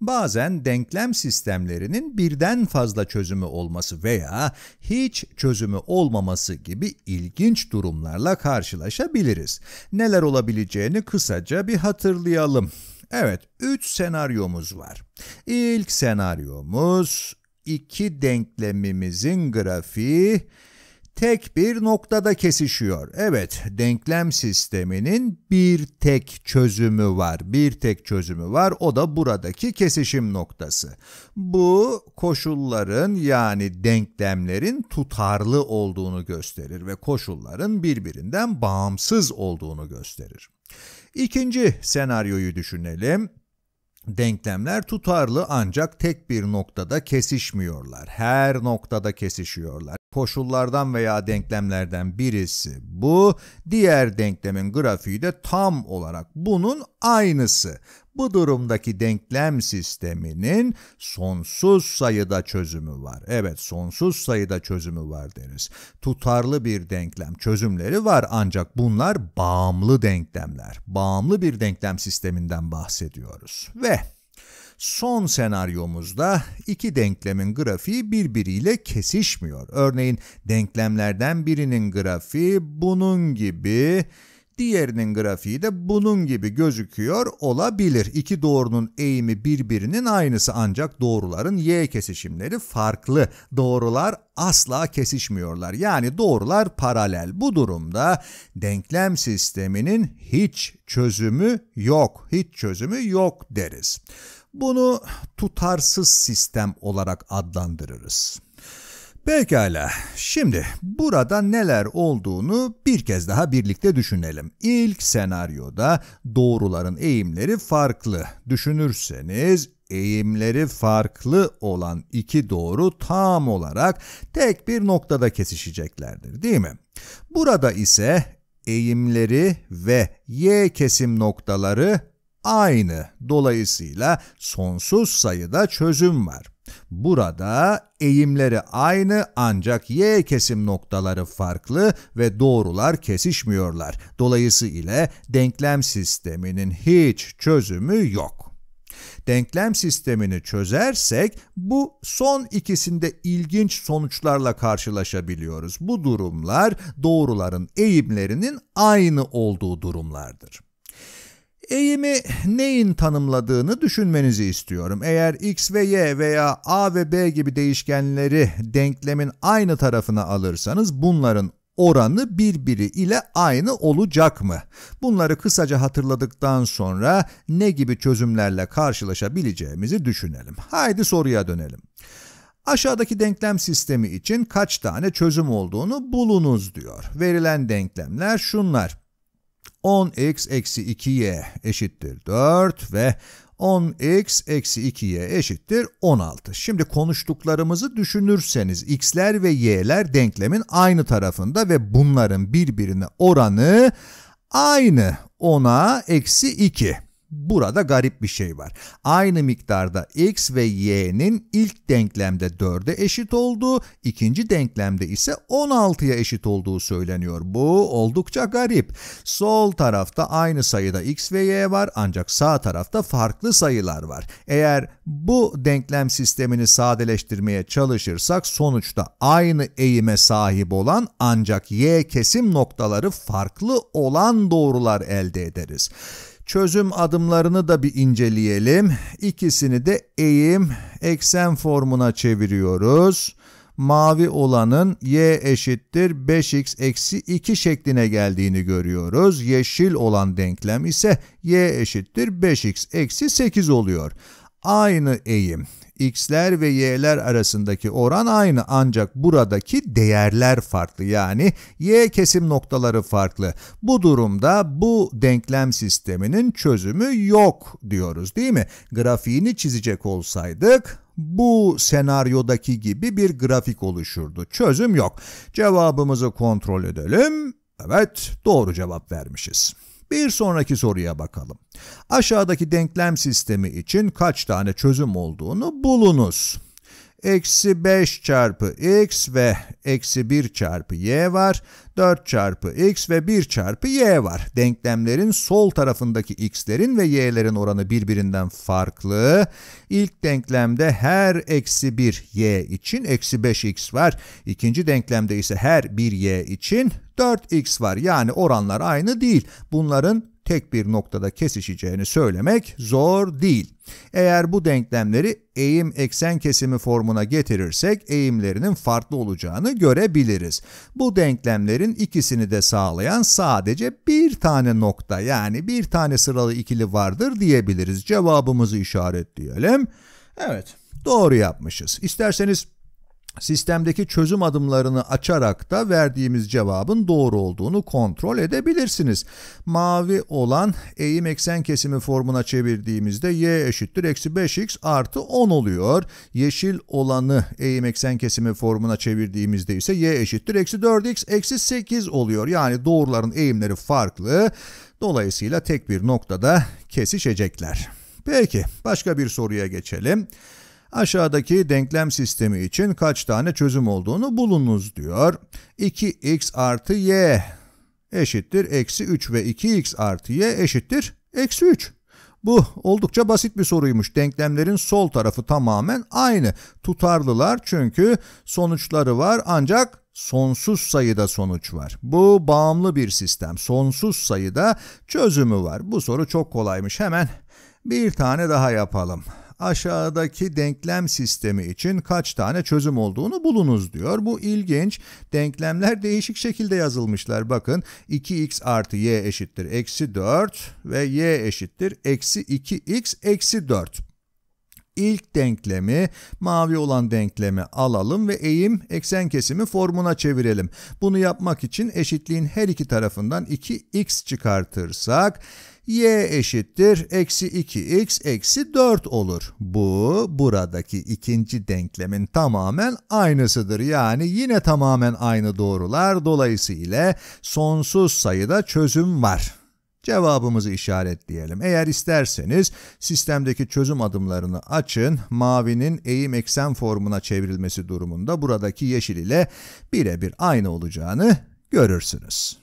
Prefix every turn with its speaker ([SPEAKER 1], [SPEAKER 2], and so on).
[SPEAKER 1] bazen denklem sistemlerinin birden fazla çözümü olması veya hiç çözümü olmaması gibi ilginç durumlarla karşılaşabiliriz. Neler olabileceğini kısaca bir hatırlayalım. Evet, 3 senaryomuz var. İlk senaryomuz iki denklemimizin grafiği tek bir noktada kesişiyor. Evet, denklem sisteminin bir tek çözümü var. Bir tek çözümü var. O da buradaki kesişim noktası. Bu koşulların yani denklemlerin tutarlı olduğunu gösterir ve koşulların birbirinden bağımsız olduğunu gösterir. İkinci senaryoyu düşünelim. Denklemler tutarlı ancak tek bir noktada kesişmiyorlar. Her noktada kesişiyorlar. Koşullardan veya denklemlerden birisi bu, diğer denklemin grafiği de tam olarak bunun aynısı. Bu durumdaki denklem sisteminin sonsuz sayıda çözümü var. Evet sonsuz sayıda çözümü var deriz. Tutarlı bir denklem çözümleri var ancak bunlar bağımlı denklemler. Bağımlı bir denklem sisteminden bahsediyoruz. Ve Son senaryomuzda iki denklemin grafiği birbiriyle kesişmiyor. Örneğin denklemlerden birinin grafiği bunun gibi, diğerinin grafiği de bunun gibi gözüküyor olabilir. İki doğrunun eğimi birbirinin aynısı ancak doğruların y kesişimleri farklı. Doğrular asla kesişmiyorlar. Yani doğrular paralel. Bu durumda denklem sisteminin hiç çözümü yok. Hiç çözümü yok deriz. Bunu tutarsız sistem olarak adlandırırız. Pekala, şimdi burada neler olduğunu bir kez daha birlikte düşünelim. İlk senaryoda doğruların eğimleri farklı. Düşünürseniz eğimleri farklı olan iki doğru tam olarak tek bir noktada kesişeceklerdir değil mi? Burada ise eğimleri ve y kesim noktaları aynı. Dolayısıyla sonsuz sayıda çözüm var. Burada eğimleri aynı ancak y kesim noktaları farklı ve doğrular kesişmiyorlar. Dolayısıyla denklem sisteminin hiç çözümü yok denklem sistemini çözersek bu son ikisinde ilginç sonuçlarla karşılaşabiliyoruz. Bu durumlar doğruların eğimlerinin aynı olduğu durumlardır eğimi neyin tanımladığını düşünmenizi istiyorum. Eğer x ve y veya a ve b gibi değişkenleri denklemin aynı tarafına alırsanız bunların oranı birbiri ile aynı olacak mı? Bunları kısaca hatırladıktan sonra ne gibi çözümlerle karşılaşabileceğimizi düşünelim. Haydi soruya dönelim. Aşağıdaki denklem sistemi için kaç tane çözüm olduğunu bulunuz diyor. Verilen denklemler şunlar. 10x eksi 2y eşittir 4 ve 10x eksi 2y eşittir 16. Şimdi konuştuklarımızı düşünürseniz x'ler ve y'ler denklemin aynı tarafında ve bunların birbirine oranı aynı 10'a eksi 2. Burada garip bir şey var. Aynı miktarda x ve y'nin ilk denklemde 4'e eşit olduğu, ikinci denklemde ise 16'ya eşit olduğu söyleniyor. Bu oldukça garip. Sol tarafta aynı sayıda x ve y var ancak sağ tarafta farklı sayılar var. Eğer bu denklem sistemini sadeleştirmeye çalışırsak sonuçta aynı eğime sahip olan ancak y kesim noktaları farklı olan doğrular elde ederiz. Çözüm adımlarını da bir inceleyelim. İkisini de eğim eksen formuna çeviriyoruz. Mavi olanın y eşittir 5x eksi 2 şekline geldiğini görüyoruz. Yeşil olan denklem ise y eşittir 5x eksi 8 oluyor. Aynı eğim x'ler ve y'ler arasındaki oran aynı ancak buradaki değerler farklı yani y kesim noktaları farklı. Bu durumda bu denklem sisteminin çözümü yok diyoruz değil mi? Grafiğini çizecek olsaydık bu senaryodaki gibi bir grafik oluşurdu. Çözüm yok. Cevabımızı kontrol edelim. Evet, doğru cevap vermişiz. Bir sonraki soruya bakalım. Aşağıdaki denklem sistemi için kaç tane çözüm olduğunu bulunuz. Eksi 5 çarpı x ve eksi 1 çarpı y var. 4 çarpı x ve 1 çarpı y var. Denklemlerin sol tarafındaki x'lerin ve y'lerin oranı birbirinden farklı. İlk denklemde her eksi 1 y için eksi 5x var. İkinci denklemde ise her 1 y için 4x var. Yani oranlar aynı değil. Bunların tek bir noktada kesişeceğini söylemek zor değil. Eğer bu denklemleri eğim eksen kesimi formuna getirirsek eğimlerinin farklı olacağını görebiliriz. Bu denklemlerin ikisini de sağlayan sadece bir tane nokta yani bir tane sıralı ikili vardır diyebiliriz. Cevabımızı işaretleyelim. Evet doğru yapmışız. İsterseniz sistemdeki çözüm adımlarını açarak da verdiğimiz cevabın doğru olduğunu kontrol edebilirsiniz. Mavi olan eğim eksen kesimi formuna çevirdiğimizde y eşittir eksi 5x artı 10 oluyor. Yeşil olanı eğim eksen kesimi formuna çevirdiğimizde ise y eşittir eksi 4x eksi 8 oluyor. Yani doğruların eğimleri farklı. Dolayısıyla tek bir noktada kesişecekler. Peki başka bir soruya geçelim. Aşağıdaki denklem sistemi için kaç tane çözüm olduğunu bulunuz diyor. 2x artı y eşittir eksi 3 ve 2x artı y eşittir eksi 3. Bu oldukça basit bir soruymuş. Denklemlerin sol tarafı tamamen aynı. Tutarlılar çünkü sonuçları var ancak sonsuz sayıda sonuç var. Bu bağımlı bir sistem. Sonsuz sayıda çözümü var. Bu soru çok kolaymış. Hemen bir tane daha yapalım aşağıdaki denklem sistemi için kaç tane çözüm olduğunu bulunuz diyor. Bu ilginç. Denklemler değişik şekilde yazılmışlar. Bakın 2x artı y eşittir eksi 4 ve y eşittir eksi 2x eksi 4 ilk denklemi mavi olan denklemi alalım ve eğim eksen kesimi formuna çevirelim. Bunu yapmak için eşitliğin her iki tarafından 2x çıkartırsak y eşittir eksi 2x eksi 4 olur. Bu buradaki ikinci denklemin tamamen aynısıdır. Yani yine tamamen aynı doğrular dolayısıyla sonsuz sayıda çözüm var. Cevabımızı işaretleyelim. Eğer isterseniz sistemdeki çözüm adımlarını açın. Mavinin eğim eksen formuna çevrilmesi durumunda buradaki yeşil ile birebir aynı olacağını görürsünüz.